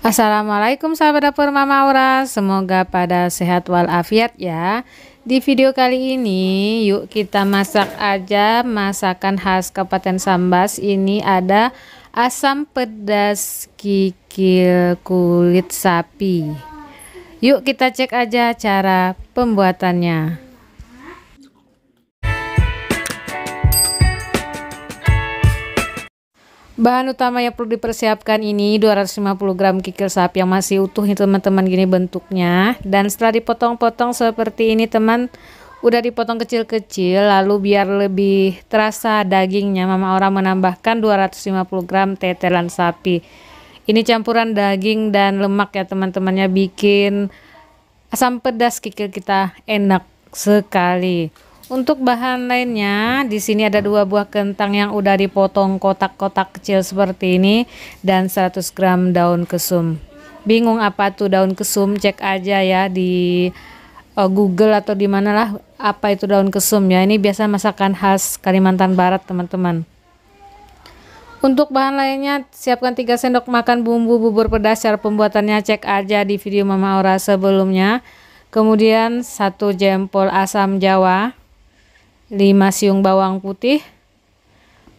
Assalamualaikum sahabat dapur Mama Aura, semoga pada sehat walafiat ya. Di video kali ini, yuk kita masak aja masakan khas Kabupaten Sambas. Ini ada asam pedas kikil kulit sapi. Yuk kita cek aja cara pembuatannya. Bahan utama yang perlu dipersiapkan ini 250 gram kikil sapi yang masih utuh ini teman-teman gini bentuknya dan setelah dipotong-potong seperti ini teman udah dipotong kecil-kecil lalu biar lebih terasa dagingnya mama orang menambahkan 250 gram tetelan sapi ini campuran daging dan lemak ya teman-temannya bikin asam pedas kikil kita enak sekali untuk bahan lainnya, di sini ada dua buah kentang yang udah dipotong kotak-kotak kecil seperti ini dan 100 gram daun kesum. Bingung apa tuh daun kesum? Cek aja ya di uh, Google atau di manalah apa itu daun kesum ya. Ini biasa masakan khas Kalimantan Barat, teman-teman. Untuk bahan lainnya, siapkan 3 sendok makan bumbu bubur pedas. Cara pembuatannya cek aja di video Mama Ora sebelumnya. Kemudian 1 jempol asam jawa, 5 siung bawang putih,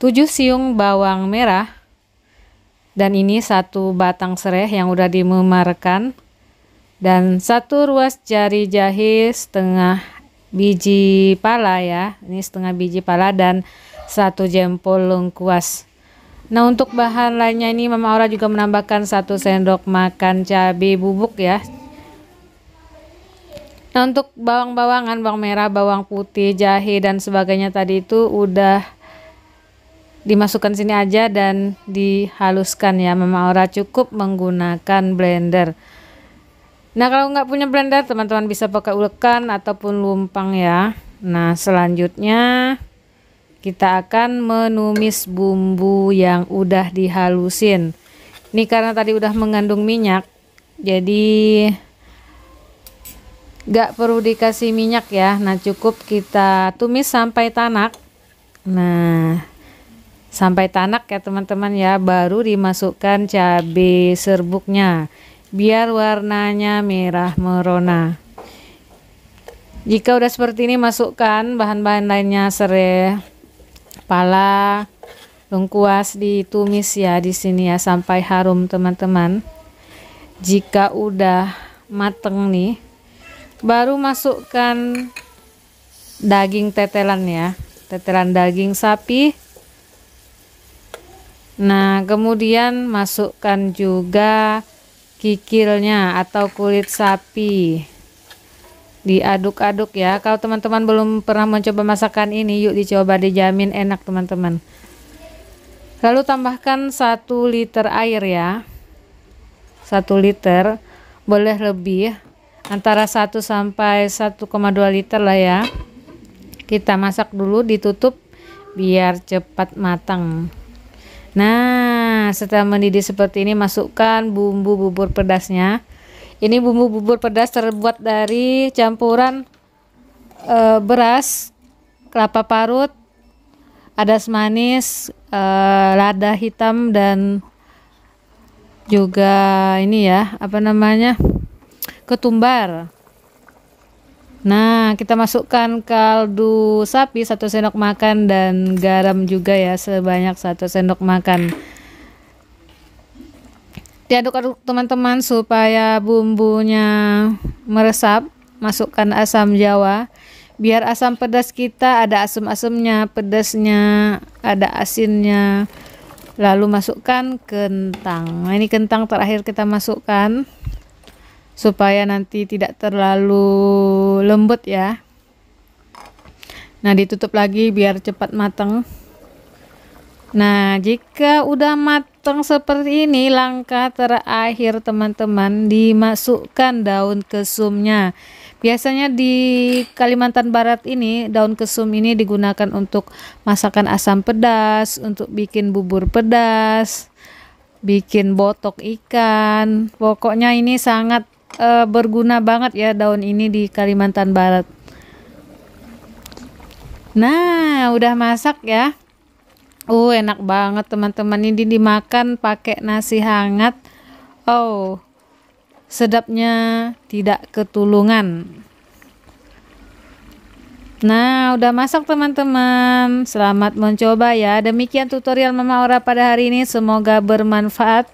7 siung bawang merah, dan ini satu batang serai yang udah dimemarkan, dan satu ruas jari jahe setengah biji pala ya, ini setengah biji pala dan satu jempol lengkuas. Nah untuk bahan lainnya ini Mama Aura juga menambahkan satu sendok makan cabai bubuk ya, Nah untuk bawang-bawangan, bawang merah, bawang putih, jahe dan sebagainya tadi itu udah dimasukkan sini aja dan dihaluskan ya Mama Ora cukup menggunakan blender. Nah kalau nggak punya blender teman-teman bisa pakai ulekan ataupun lumpang ya. Nah selanjutnya kita akan menumis bumbu yang udah dihalusin. Ini karena tadi udah mengandung minyak jadi gak perlu dikasih minyak ya nah cukup kita tumis sampai tanak nah sampai tanak ya teman-teman ya baru dimasukkan cabai serbuknya biar warnanya merah merona jika udah seperti ini masukkan bahan-bahan lainnya serai pala lengkuas ditumis ya di sini ya sampai harum teman-teman jika udah mateng nih baru masukkan daging tetelan ya tetelan daging sapi nah kemudian masukkan juga kikilnya atau kulit sapi diaduk-aduk ya kalau teman-teman belum pernah mencoba masakan ini yuk dicoba dijamin enak teman-teman lalu tambahkan 1 liter air ya 1 liter boleh lebih antara 1 sampai 1,2 liter lah ya kita masak dulu ditutup biar cepat matang nah setelah mendidih seperti ini masukkan bumbu bubur pedasnya ini bumbu bubur pedas terbuat dari campuran e, beras kelapa parut adas manis e, lada hitam dan juga ini ya apa namanya ketumbar. Nah, kita masukkan kaldu sapi satu sendok makan dan garam juga ya sebanyak satu sendok makan. Diaduk-aduk teman-teman supaya bumbunya meresap. Masukkan asam jawa. Biar asam pedas kita ada asam-asamnya, pedasnya, ada asinnya. Lalu masukkan kentang. Nah, ini kentang terakhir kita masukkan supaya nanti tidak terlalu lembut ya nah ditutup lagi biar cepat mateng. nah jika udah matang seperti ini langkah terakhir teman-teman dimasukkan daun kesumnya biasanya di Kalimantan Barat ini daun kesum ini digunakan untuk masakan asam pedas untuk bikin bubur pedas bikin botok ikan pokoknya ini sangat uh, berguna banget ya daun ini di Kalimantan Barat. Nah, udah masak ya. Uh, enak banget teman-teman ini dimakan pakai nasi hangat. Oh, sedapnya tidak ketulungan. Nah, udah masak teman-teman. Selamat mencoba ya. Demikian tutorial Mama Aura pada hari ini. Semoga bermanfaat.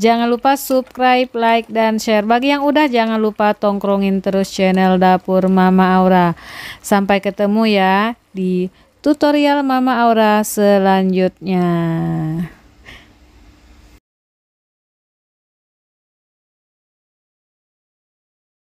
Jangan lupa subscribe, like, dan share. Bagi yang udah jangan lupa tongkrongin terus channel Dapur Mama Aura. Sampai ketemu ya di tutorial Mama Aura selanjutnya.